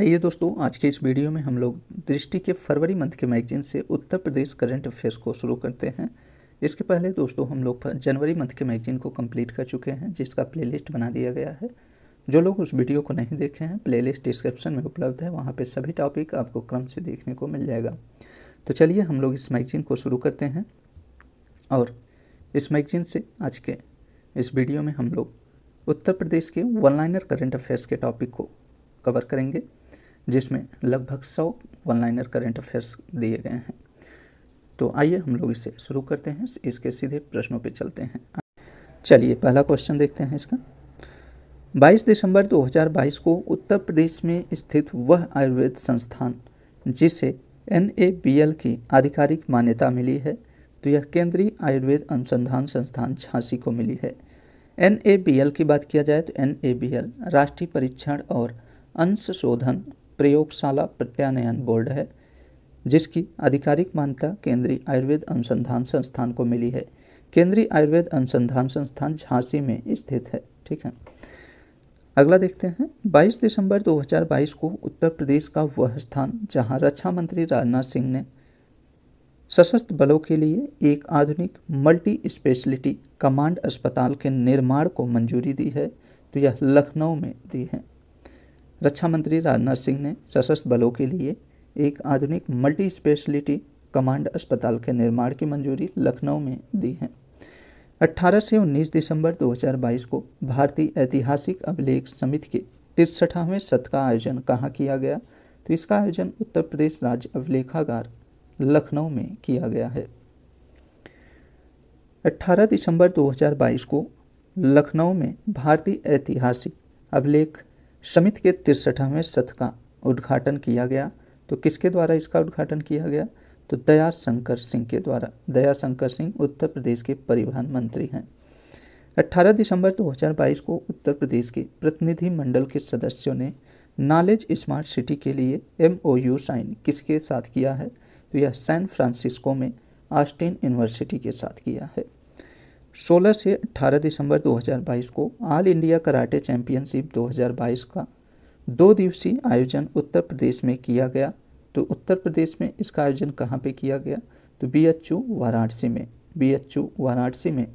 आइए दोस्तों आज के इस वीडियो में हम लोग दृष्टि के फरवरी मंथ के मैगजीन से उत्तर प्रदेश करंट अफेयर्स को शुरू करते हैं इसके पहले दोस्तों हम लोग जनवरी मंथ के मैगजीन को कंप्लीट कर चुके हैं जिसका प्लेलिस्ट बना दिया गया है जो लोग उस वीडियो को नहीं देखे हैं प्लेलिस्ट डिस्क्रिप्शन में उपलब्ध है वहाँ पर सभी टॉपिक आपको क्रम से देखने को मिल जाएगा तो चलिए हम लोग इस मैगजीन को शुरू करते हैं और इस मैगजीन से आज के इस वीडियो में हम लोग उत्तर प्रदेश के वन लाइनर करंट अफेयर्स के टॉपिक को कवर करेंगे जिसमें लगभग सौ वन लाइनर करेंट अफेयर्स दिए गए हैं तो आइए हम लोग इसे शुरू करते हैं इसके सीधे प्रश्नों पे चलते हैं चलिए पहला क्वेश्चन देखते हैं इसका 22 दिसंबर 2022 को उत्तर प्रदेश में स्थित वह आयुर्वेद संस्थान जिसे एन की आधिकारिक मान्यता मिली है तो यह केंद्रीय आयुर्वेद अनुसंधान संस्थान झांसी को मिली है एन की बात किया जाए तो एन राष्ट्रीय परीक्षण और अंश शोधन प्रयोगशाला प्रत्यानयन बोर्ड है जिसकी आधिकारिक मान्यता केंद्रीय आयुर्वेद अनुसंधान संस्थान को मिली है केंद्रीय आयुर्वेद अनुसंधान संस्थान झांसी में स्थित है ठीक है अगला देखते हैं 22 दिसंबर 2022 को उत्तर प्रदेश का वह स्थान जहां रक्षा मंत्री राजनाथ सिंह ने सशस्त्र बलों के लिए एक आधुनिक मल्टी स्पेशलिटी कमांड अस्पताल के निर्माण को मंजूरी दी है तो यह लखनऊ में दी है रक्षा मंत्री राजनाथ सिंह ने सशस्त्र बलों के लिए एक आधुनिक मल्टी स्पेशलिटी कमांड अस्पताल के निर्माण की मंजूरी लखनऊ में दी है 18 से 19 दिसंबर 2022 को भारतीय ऐतिहासिक अभिलेख समिति के तिरसठवें सत्र का आयोजन कहाँ किया गया तो इसका आयोजन उत्तर प्रदेश राज्य अभिलेखागार लखनऊ में किया गया है 18 दिसंबर 2022 को लखनऊ में भारतीय ऐतिहासिक अभिलेख समिति के तिरसठवें सत्र का उद्घाटन किया गया तो किसके द्वारा इसका उद्घाटन किया गया तो दया शंकर सिंह के द्वारा दया शंकर सिंह उत्तर प्रदेश के परिवहन मंत्री हैं 18 दिसंबर 2022 को उत्तर प्रदेश के प्रतिनिधि मंडल के सदस्यों ने नॉलेज स्मार्ट सिटी के लिए एम साइन किसके साथ किया है तो यह सैन फ्रांसिस्को में आस्टिन यूनिवर्सिटी के साथ किया है 16 से 18 दिसंबर 2022 को ऑल इंडिया कराटे चैंपियनशिप 2022 का दो दिवसीय आयोजन उत्तर प्रदेश में किया गया तो उत्तर प्रदेश में इसका आयोजन कहाँ पे किया गया तो बी वाराणसी में बी वाराणसी में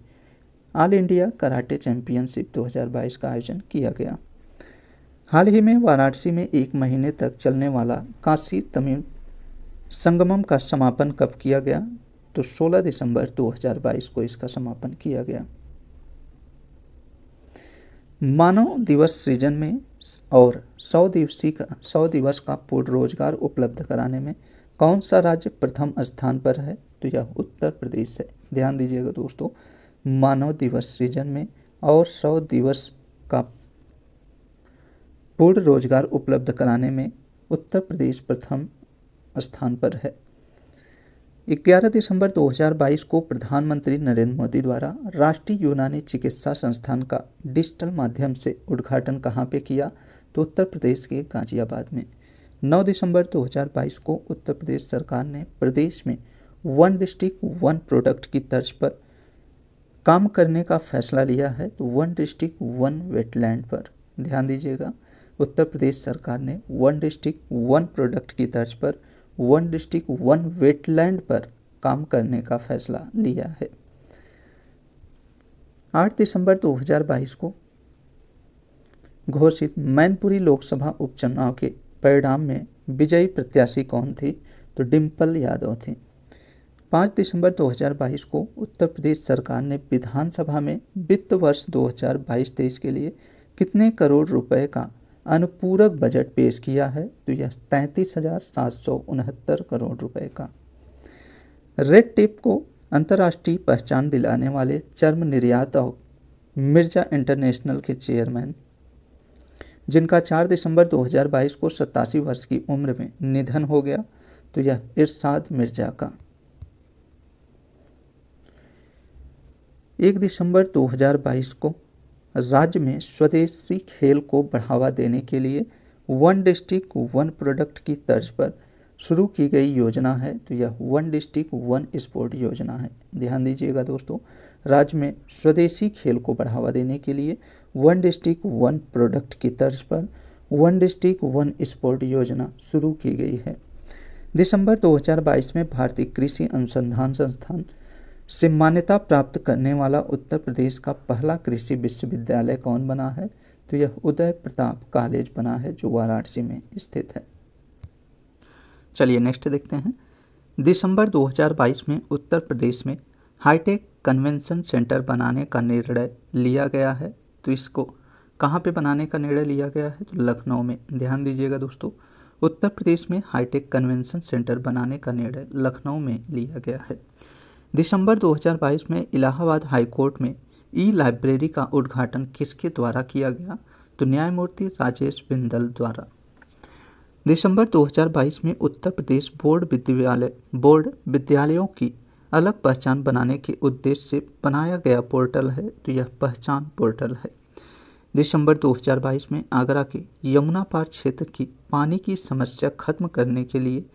ऑल इंडिया कराटे चैंपियनशिप 2022 का आयोजन किया गया हाल ही में वाराणसी में एक महीने तक चलने वाला काशी तमिल संगमम का समापन कब किया गया तो 16 दिसंबर 2022 को इसका समापन किया गया मानव दिवस सृजन में और सौ दिवसीय का सौ दिवस का पूर्ण रोजगार उपलब्ध कराने में कौन सा राज्य प्रथम स्थान पर है तो यह उत्तर प्रदेश है ध्यान दीजिएगा दोस्तों मानव दिवस सृजन में और सौ दिवस का पूर्ण रोजगार उपलब्ध कराने में उत्तर प्रदेश प्रथम स्थान पर है ग्यारह दिसंबर 2022 को प्रधानमंत्री नरेंद्र मोदी द्वारा राष्ट्रीय यूनानी चिकित्सा संस्थान का डिजिटल माध्यम से उद्घाटन कहाँ पे किया तो उत्तर प्रदेश के गाजियाबाद में 9 दिसंबर 2022 को उत्तर प्रदेश सरकार ने प्रदेश में वन डिस्ट्रिक्ट वन प्रोडक्ट की तर्ज पर काम करने का फैसला लिया है तो वन डिस्ट्रिक्ट वन वेटलैंड पर ध्यान दीजिएगा उत्तर प्रदेश सरकार ने वन डिस्ट्रिक्ट वन प्रोडक्ट की तर्ज पर वन डिस्ट्रिक्ट वन वेटलैंड पर काम करने का फैसला लिया है 8 दिसंबर 2022 को घोषित मैनपुरी लोकसभा उपचुनाव के परिणाम में विजयी प्रत्याशी कौन थी तो डिम्पल यादव थी 5 दिसंबर 2022 को उत्तर प्रदेश सरकार ने विधानसभा में वित्त वर्ष 2022-23 के लिए कितने करोड़ रुपए का अनुपूरक बजट पेश किया है तो यह तैंतीस हज़ार सात सौ उनहत्तर करोड़ रुपए का रेड टिप को अंतर्राष्ट्रीय पहचान दिलाने वाले चर्म निर्यातक मिर्जा इंटरनेशनल के चेयरमैन जिनका 4 दिसंबर 2022 को सतासी वर्ष की उम्र में निधन हो गया तो यह इरशाद मिर्जा का 1 दिसंबर 2022 को राज्य में स्वदेशी खेल को बढ़ावा देने के लिए वन डिस्ट्रिक्ट वन प्रोडक्ट की तर्ज पर शुरू की गई योजना है तो यह वन डिस्ट्रिक्ट वन स्पोर्ट योजना है ध्यान दीजिएगा दोस्तों राज्य में स्वदेशी खेल को बढ़ावा देने के लिए वन डिस्ट्रिक्ट वन प्रोडक्ट की तर्ज पर वन डिस्ट्रिक्ट वन स्पोर्ट योजना शुरू की गई है दिसंबर 2022 में भारतीय कृषि अनुसंधान संस्थान से मान्यता प्राप्त करने वाला उत्तर प्रदेश का पहला कृषि विश्वविद्यालय कौन बना है तो यह उदय प्रताप कॉलेज बना है जो वाराणसी में स्थित है चलिए नेक्स्ट देखते हैं दिसंबर 2022 में उत्तर प्रदेश में हाईटेक कन्वेंशन सेंटर बनाने का निर्णय लिया गया है तो इसको कहाँ पे बनाने का निर्णय लिया गया है तो लखनऊ में ध्यान दीजिएगा दोस्तों उत्तर प्रदेश में हाईटेक कन्वेंशन सेंटर बनाने का निर्णय लखनऊ में लिया गया है दिसंबर 2022 में इलाहाबाद हाईकोर्ट में ई लाइब्रेरी का उद्घाटन किसके द्वारा किया गया तो न्यायमूर्ति राजेश बिंदल द्वारा दिसंबर 2022 में उत्तर प्रदेश बोर्ड विद्यालय बोर्ड विद्यालयों की अलग पहचान बनाने के उद्देश्य से बनाया गया पोर्टल है तो यह पहचान पोर्टल है दिसंबर 2022 में आगरा के यमुना पार क्षेत्र की पानी की समस्या खत्म करने के लिए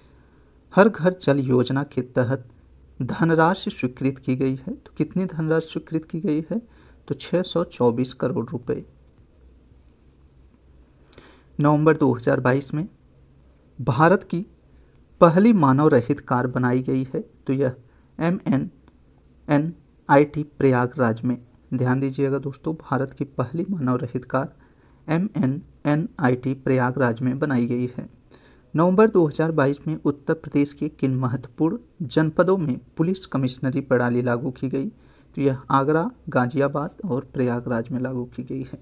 हर घर जल योजना के तहत धनराशि स्वीकृत की गई है तो कितनी धनराशि स्वीकृत की गई है तो 624 करोड़ रुपए नवंबर 2022 में भारत की पहली मानव रहित कार बनाई गई है तो यह M N N I T Prayagraj में ध्यान दीजिएगा दोस्तों भारत की पहली मानव रहित car M N N I T Prayagraj में बनाई गई है नवंबर 2022 में उत्तर प्रदेश के किन महत्वपूर्ण जनपदों में पुलिस कमिश्नरी प्रणाली लागू की गई तो यह आगरा गाजियाबाद और प्रयागराज में लागू की गई है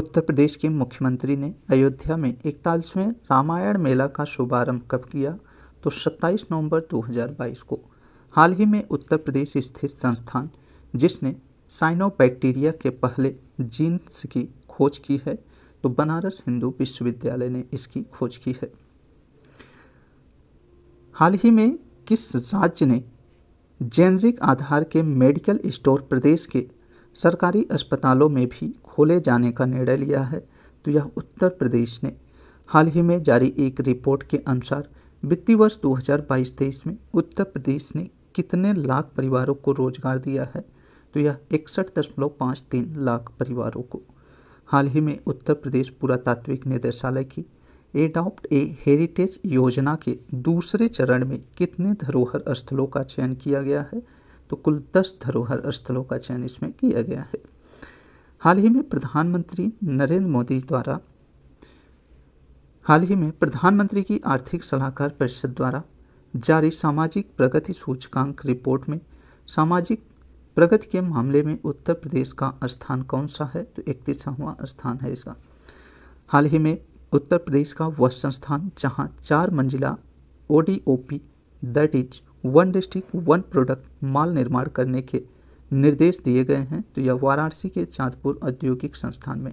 उत्तर प्रदेश के मुख्यमंत्री ने अयोध्या में इकतालीसवें रामायण मेला का शुभारंभ कब किया तो 27 नवंबर 2022 को हाल ही में उत्तर प्रदेश स्थित संस्थान जिसने साइनोबैक्टीरिया के पहले जीन्स की खोज की है तो बनारस हिंदू विश्वविद्यालय ने इसकी खोज की है हाल ही में किस राज्य ने जेनरिक आधार के मेडिकल स्टोर प्रदेश के सरकारी अस्पतालों में भी खोले जाने का निर्णय लिया है तो यह उत्तर प्रदेश ने हाल ही में जारी एक रिपोर्ट के अनुसार वित्तीय वर्ष 2022-23 में उत्तर प्रदेश ने कितने लाख परिवारों को रोजगार दिया है तो यह इकसठ दशमलव पाँच तीन लाख परिवारों को हाल ही में उत्तर प्रदेश पुरातात्विक निदेशालय की एडॉप्ट ए हेरिटेज योजना के दूसरे चरण में कितने धरोहर स्थलों का चयन किया गया है तो कुल दस धरोहर स्थलों का चयन इसमें किया गया है हाल ही में प्रधानमंत्री नरेंद्र मोदी द्वारा हाल ही में प्रधानमंत्री की आर्थिक सलाहकार परिषद द्वारा जारी सामाजिक प्रगति सूचकांक रिपोर्ट में सामाजिक प्रगति के मामले में उत्तर प्रदेश का स्थान कौन सा है तो इकतीसवां स्थान है इसका हाल ही में उत्तर प्रदेश का वह संस्थान जहां चार मंजिला O D O P that is one district one product mall निर्माण करने के निर्देश दिए गए हैं तो यह वाराणसी के चाँदपुर औद्योगिक संस्थान में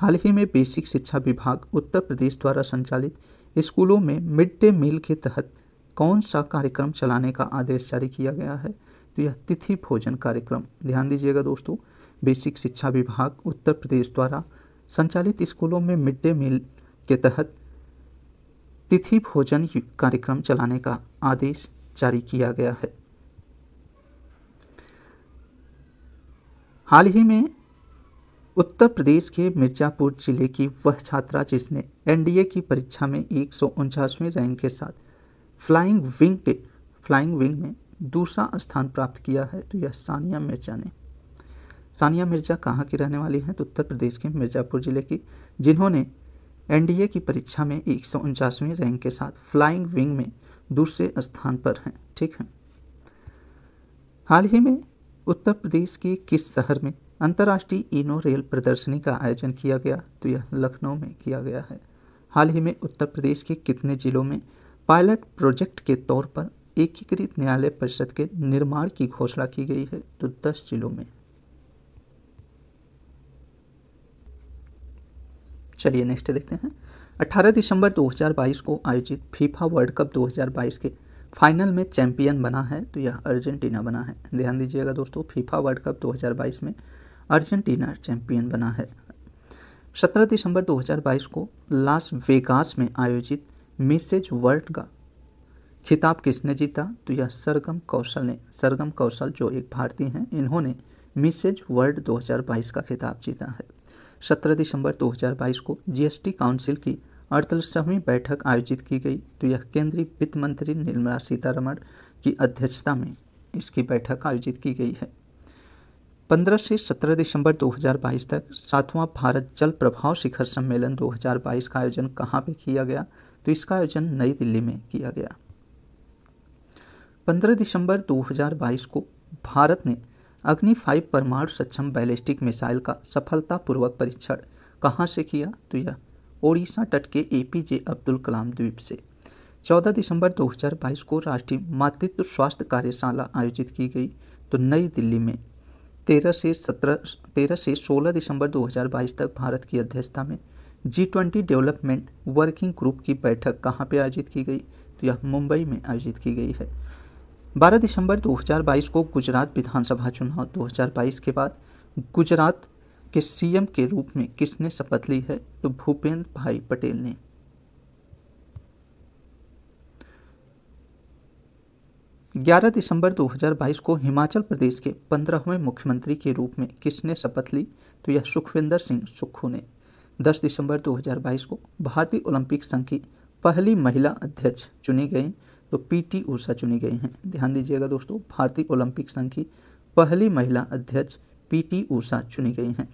हाल ही में बेसिक शिक्षा विभाग उत्तर प्रदेश द्वारा संचालित स्कूलों में मिड डे मील के तहत कौन सा कार्यक्रम चलाने का आदेश जारी किया गया है तो यह तिथि भोजन कार्यक्रम ध्यान दीजिएगा दोस्तों बेसिक शिक्षा विभाग उत्तर प्रदेश द्वारा संचालित स्कूलों में मिड डे मील के तहत तिथि भोजन कार्यक्रम चलाने का आदेश जारी किया गया है हाल ही में उत्तर प्रदेश के मिर्जापुर जिले की वह छात्रा जिसने एनडीए की परीक्षा में एक रैंक के साथ फ्लाइंग विंग के फ्लाइंग विंग में दूसरा स्थान प्राप्त किया है तो यह सानिया मिर्जा ने सानिया मिर्ज़ा कहाँ की रहने वाली हैं तो उत्तर प्रदेश के मिर्ज़ापुर ज़िले की जिन्होंने एनडीए की परीक्षा में एक रैंक के साथ फ्लाइंग विंग में दूसरे स्थान पर हैं ठीक है हाल ही में उत्तर प्रदेश के किस शहर में अंतर्राष्ट्रीय इनो रेल प्रदर्शनी का आयोजन किया गया तो यह लखनऊ में किया गया है हाल ही में उत्तर प्रदेश के कितने जिलों में पायलट प्रोजेक्ट के तौर पर एकीकृत न्यायालय परिषद के निर्माण की घोषणा की गई है तो दस जिलों में चलिए नेक्स्ट देखते हैं 18 दिसंबर 2022 को आयोजित फीफा वर्ल्ड कप 2022 के फाइनल में चैंपियन बना है तो यह अर्जेंटीना बना है ध्यान दीजिएगा दोस्तों फीफा वर्ल्ड कप 2022 में अर्जेंटीना चैंपियन बना है 17 दिसंबर 2022 को लास वेगास में आयोजित मिसेज वर्ल्ड का खिताब किसने जीता तो यह सरगम कौशल ने सरगम कौशल जो एक भारतीय हैं इन्होंने मिसेज वर्ल्ड 2022 का खिताब जीता है 17 दिसंबर 2022 को जीएसटी काउंसिल की अड़तालीसवीं बैठक आयोजित की गई तो यह केंद्रीय वित्त मंत्री निर्मला सीतारमण की अध्यक्षता में इसकी बैठक आयोजित की गई है 15 से 17 दिसंबर 2022 तक सातवां भारत जल प्रभाव शिखर सम्मेलन 2022 का आयोजन कहाँ पे किया गया तो इसका आयोजन नई दिल्ली में किया गया 15 दिसंबर 2022 को भारत ने अग्नि फाइव परमाणु सक्षम बैलिस्टिक मिसाइल का सफलतापूर्वक परीक्षण कहाँ से किया तो यह ओडिशा तट के ए पी जे अब्दुल कलाम द्वीप से 14 दिसंबर 2022 को राष्ट्रीय मातृत्व स्वास्थ्य कार्यशाला आयोजित की गई तो नई दिल्ली में 13 से 17 13 से 16 दिसंबर 2022 तक भारत की अध्यक्षता में G twenty development working group की बैठक कहाँ पर आयोजित की गई तो यह मुंबई में आयोजित की गई है 12 दिसंबर 2022 को गुजरात विधानसभा चुनाव 2022 के बाद गुजरात के सीएम के रूप में किसने शपथ ली है तो भूपेंद्र भाई पटेल ने ग्यारह दिसंबर 2022 को हिमाचल प्रदेश के पंद्रहवें मुख्यमंत्री के रूप में किसने शपथ ली तो यह सुखविंदर सिंह सुक्खू ने 10 दिसंबर 2022 को भारतीय ओलंपिक संघ की पहली महिला अध्यक्ष चुनी गई तो पीटी ऊषा चुनी गई हैं ध्यान दीजिएगा दोस्तों भारतीय ओलंपिक संघ की पहली महिला अध्यक्ष पीटी ऊषा चुनी गई हैं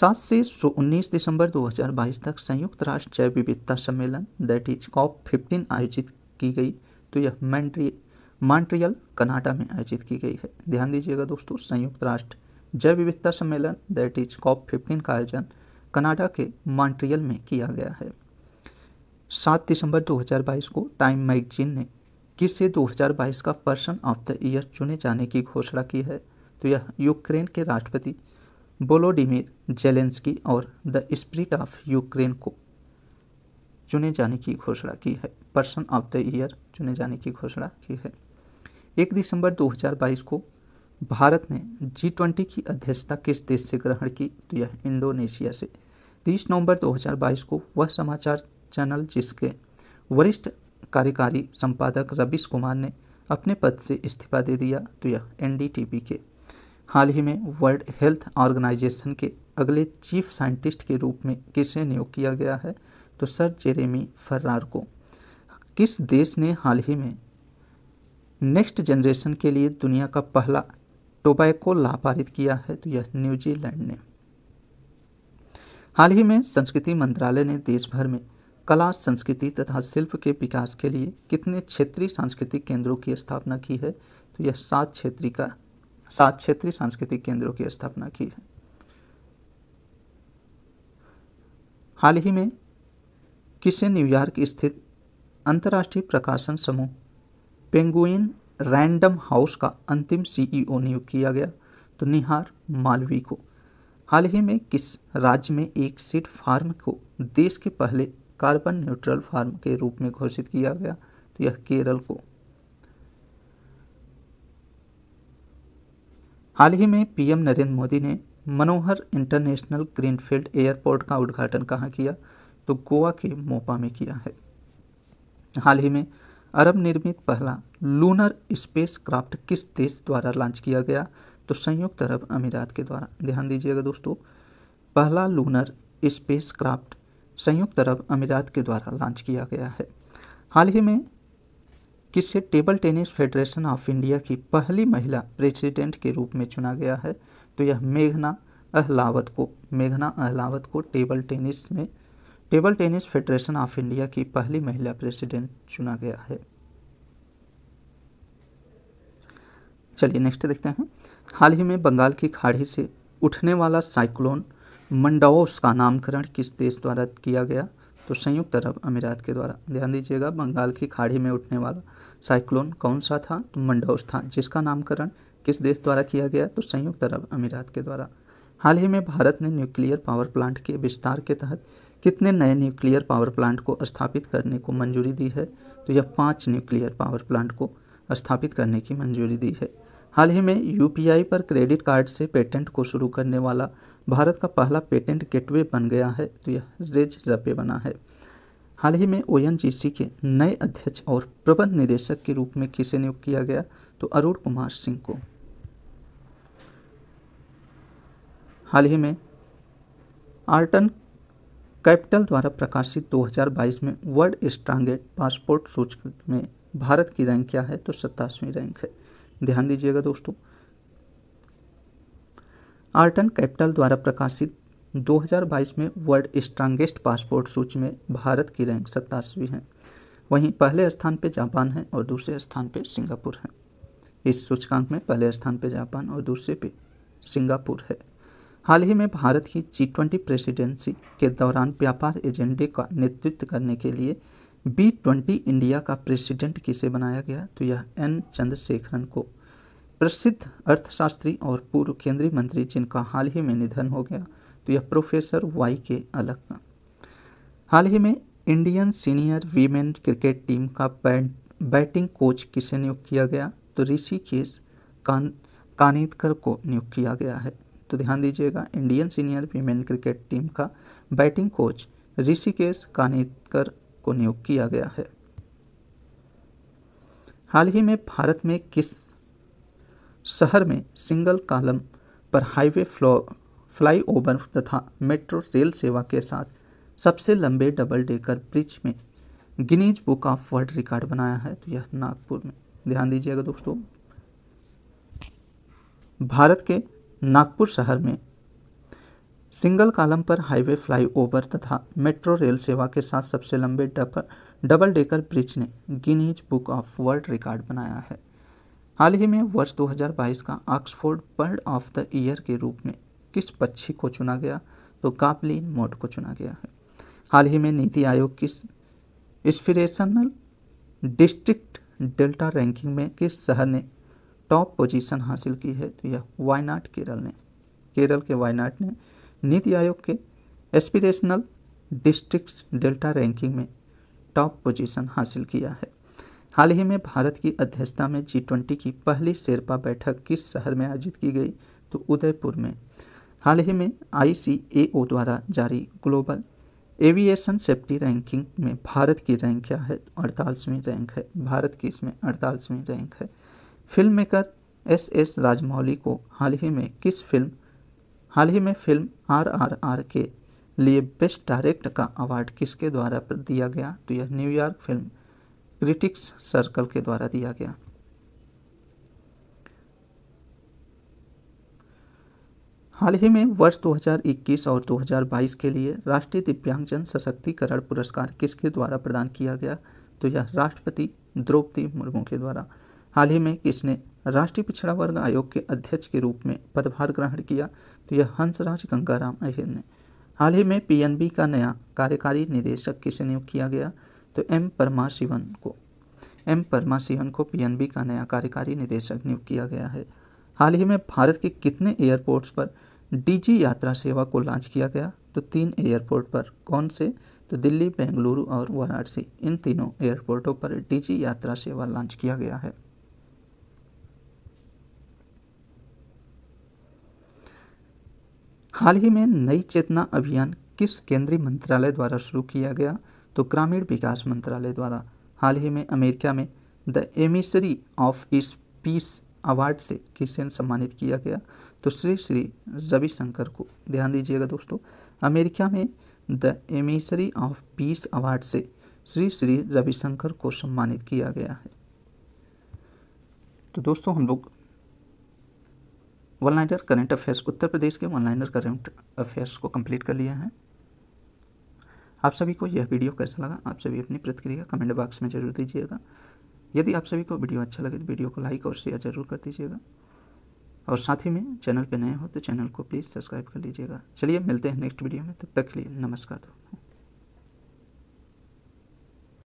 सात से उन्नीस दिसंबर 2022 तक संयुक्त राष्ट्र जैव विविधता सम्मेलन दैट इज कॉप फिफ्टीन आयोजित की गई तो यह मैंट्री मॉन्ट्रियल कनाडा में आयोजित की गई है ध्यान दीजिएगा दोस्तों संयुक्त राष्ट्र जैव विविधता सम्मेलन दैट इज कॉप फिफ्टीन का आयोजन कनाडा के मॉन्ट्रियल में किया गया है सात दिसंबर 2022 को टाइम मैगजीन ने किस से 2022 का पर्सन ऑफ द ईयर चुने जाने की घोषणा की है तो यह यूक्रेन के राष्ट्रपति बोलोडिमिर जेलेंस्की और द स्प्रिट ऑफ यूक्रेन को चुने जाने की घोषणा की है पर्सन ऑफ द ईयर चुने जाने की घोषणा की है एक दिसंबर 2022 को भारत ने जी ट्वेंटी की अध्यक्षता किस देश से ग्रहण की तो यह इंडोनेशिया से तीस नवंबर 2022 को वह समाचार चैनल जिसके वरिष्ठ कार्यकारी संपादक रवीश कुमार ने अपने पद से इस्तीफा दे दिया तो यह एनडीटीवी के हाल ही में वर्ल्ड हेल्थ ऑर्गेनाइजेशन के अगले चीफ साइंटिस्ट के रूप में किसे नियुक्त किया गया है तो सर जेरेमी फर्रार को किस देश ने हाल ही में नेक्स्ट जनरेशन के लिए दुनिया का पहला टोबैको ला पारित किया है तो यह न्यूजीलैंड ने हाल ही में संस्कृति मंत्रालय ने देश भर में कला संस्कृति तथा शिल्प के विकास के लिए कितने क्षेत्रीय सांस्कृतिक केंद्रों की स्थापना की है तो यह सात क्षेत्रीय का सात क्षेत्रीय सांस्कृतिक केंद्रों की स्थापना की है हाल ही में किसे न्यूयॉर्क स्थित अंतर्राष्ट्रीय प्रकाशन समूह पेंगुइन रैंडम हाउस का अंतिम सीईओ नियुक्त किया गया तो निहार मालवी को हाल ही में किस राज्य में एक सीट फार्म को देश के पहले कार्बन न्यूट्रल फार्म के रूप में घोषित किया गया तो यह केरल को हाल ही में पीएम नरेंद्र मोदी ने मनोहर इंटरनेशनल ग्रीनफील्ड एयरपोर्ट का उद्घाटन कहाँ किया तो गोवा के मोपा में किया है हाल ही में अरब निर्मित पहला लूनर स्पेस क्राफ्ट किस देश द्वारा लॉन्च किया गया तो संयुक्त अरब अमीरात के द्वारा ध्यान दीजिएगा दोस्तों पहला लूनर स्पेस क्राफ्ट संयुक्त अरब अमीरात के द्वारा लॉन्च किया गया है हाल ही में किसे table tennis federation of India की पहली महिला प्रेसिडेंट के रूप में चुना गया है तो यह मेघना अहलावत को मेघना अहलावत को टेबल टेनिस में table tennis federation of India की पहली महिला प्रेसिडेंट चुना गया है चलिए नेक्स्ट देखते हैं हाल ही में बंगाल की खाड़ी से उठने वाला साइक्लोन मंडाओस का नामकरण किस देश द्वारा किया गया तो संयुक्त अरब अमीरात के द्वारा ध्यान दीजिएगा बंगाल की खाड़ी में उठने वाला साइक्लोन कौन सा था तो मंडाओस था जिसका नामकरण किस देश द्वारा किया गया तो संयुक्त अरब अमीरात के द्वारा हाल ही में भारत ने न्यूक्लियर पावर प्लांट के विस्तार के तहत कितने नए न्यूक्लियर पावर प्लांट को स्थापित करने को मंजूरी दी है तो यह पाँच न्यूक्लियर पावर प्लांट को स्थापित करने की मंजूरी दी है हाल ही में यूपीआई पर क्रेडिट कार्ड से पेटेंट को शुरू करने वाला भारत का पहला पेटेंट गेटवे बन गया है तो यह रेज रपे बना है हाल ही में ओ के नए अध्यक्ष और प्रबंध निदेशक के रूप में किसे नियुक्त किया गया तो अरुण कुमार सिंह को हाल ही में आर्टन कैपिटल द्वारा प्रकाशित 2022 में वर्ल्ड स्ट्रांगेस्ट पासपोर्ट सूचक में भारत की रैंक क्या है तो सत्तासवीं रैंक है ध्यान दीजिएगा दोस्तों आर्टन कैपिटल द्वारा प्रकाशित 2022 में वर्ल्ड स्ट्रांगेस्ट पासपोर्ट सूची में भारत की रैंक सत्ताईसवीं है वहीं पहले स्थान पर जापान है और दूसरे स्थान पर सिंगापुर है इस सूचकांक में पहले स्थान पर जापान और दूसरे पे सिंगापुर है हाल ही में भारत की जी ट्वेंटी प्रेसिडेंसी के दौरान व्यापार एजेंडे का नेतृत्व करने के लिए बी ट्वेंटी इंडिया का प्रेसिडेंट किसे बनाया गया तो यह एन चंद्रशेखरन को प्रसिद्ध अर्थशास्त्री और पूर्व केंद्रीय मंत्री जिनका हाल ही में निधन हो गया तो यह प्रोफेसर वाई के अलग का हाल ही में Indian senior women cricket team का बैटिंग कोच किसे नियुक्त किया गया तो ऋषिकेश कान कानिदकर को नियुक्त किया गया है तो ध्यान दीजिएगा Indian senior women cricket team का बैटिंग कोच ऋषिकेश कानिदकर को नियुक्त किया गया है हाल ही में भारत में किस शहर में सिंगल कालम पर हाईवे फ्लो फ्लाई ओवर तथा मेट्रो रेल सेवा के साथ सबसे लंबे डबल डेकर ब्रिज में Guinness book of world record बनाया है तो यह नागपुर में ध्यान दीजिएगा दोस्तों भारत के नागपुर शहर में सिंगल कालम पर हाईवे फ्लाईओवर तथा मेट्रो रेल सेवा के साथ सबसे लंबे डबल डबल डेकर ब्रिज ने Guinness book of world record बनाया है हाल ही में वर्ष 2022 का Oxford bird of the year के रूप में किस पक्षी को चुना गया तो कापलिन मोड को चुना गया है हाल ही में नीति आयोग किस इंस्पिरेशनल डिस्ट्रिक्ट डेल्टा रैंकिंग में किस शहर ने टॉप पोजीशन हासिल की है तो यह वायनाड केरल ने केरल के वायनाड ने नीति आयोग के एस्पिरेशनल डिस्ट्रिक्ट्स डेल्टा रैंकिंग में टॉप पोजीशन हासिल किया है हाल ही में भारत की अध्यक्षता में जी ट्वेंटी की पहली शेरपा बैठक किस शहर में आयोजित की गई तो उदयपुर में हाल ही में आई द्वारा जारी ग्लोबल एविएशन सेफ्टी रैंकिंग में भारत की रैंक क्या है अड़तालीसवीं रैंक है भारत की इसमें अड़तालीसवीं रैंक है film maker S S Rajamouli को हाल ही में किस फिल्म हाल ही में फिल्म आर आर आर के लिए बेस्ट डायरेक्ट का अवार्ड किसके द्वारा दिया गया तो यह न्यूयॉर्क फिल्म क्रिटिक्स सर्कल के द्वारा दिया गया हाल ही में वर्ष 2021 और 2022 के लिए राष्ट्रीय दिव्यांगजन सशक्तिकरण पुरस्कार किसके द्वारा प्रदान किया गया तो यह राष्ट्रपति द्रौपदी मुर्मू के द्वारा हाल ही में किसने राष्ट्रीय पिछड़ा वर्ग आयोग के अध्यक्ष के रूप में पदभार ग्रहण किया तो यह हंसराज गंगाराम अहिर ने हाल ही में पीएनबी का नया कार्यकारी निदेशक किसे नियुक्त किया गया तो एम परमा शिवन को एम परमा शिवन को पीएनबी का नया कार्यकारी निदेशक नियुक्त किया गया है हाल ही में भारत के कितने एयरपोर्ट्स पर डीजी यात्रा सेवा को लॉन्च किया गया तो तीन एयरपोर्ट पर कौन से तो दिल्ली बेंगलुरु और वाराणसी इन तीनों एयरपोर्टों पर डीजी यात्रा सेवा लॉन्च किया गया है हाल ही में नई चेतना अभियान किस केंद्रीय मंत्रालय द्वारा शुरू किया गया तो ग्रामीण विकास मंत्रालय द्वारा हाल ही में अमेरिका में the emissary of is peace award से किसे सम्मानित किया गया तो श्री श्री रविशंकर को ध्यान दीजिएगा दोस्तों अमेरिका में the emissary of peace award से श्री श्री रविशंकर को सम्मानित किया गया है तो दोस्तों हम लोग one liner current affairs Uttar Pradesh के वन लाइनर करंट अफेयर्स को कंप्लीट कर लिया है आप सभी को यह वीडियो कैसा लगा आप सभी अपनी प्रतिक्रिया कमेंट बॉक्स में जरूर दीजिएगा यदि आप सभी को वीडियो अच्छा लगे तो वीडियो को लाइक और शेयर जरूर कर दीजिएगा और साथ ही में चैनल पर नए हो तो चैनल को प्लीज़ सब्सक्राइब कर लीजिएगा चलिए मिलते हैं नेक्स्ट वीडियो में तब तक के लिए नमस्कार दोस्तों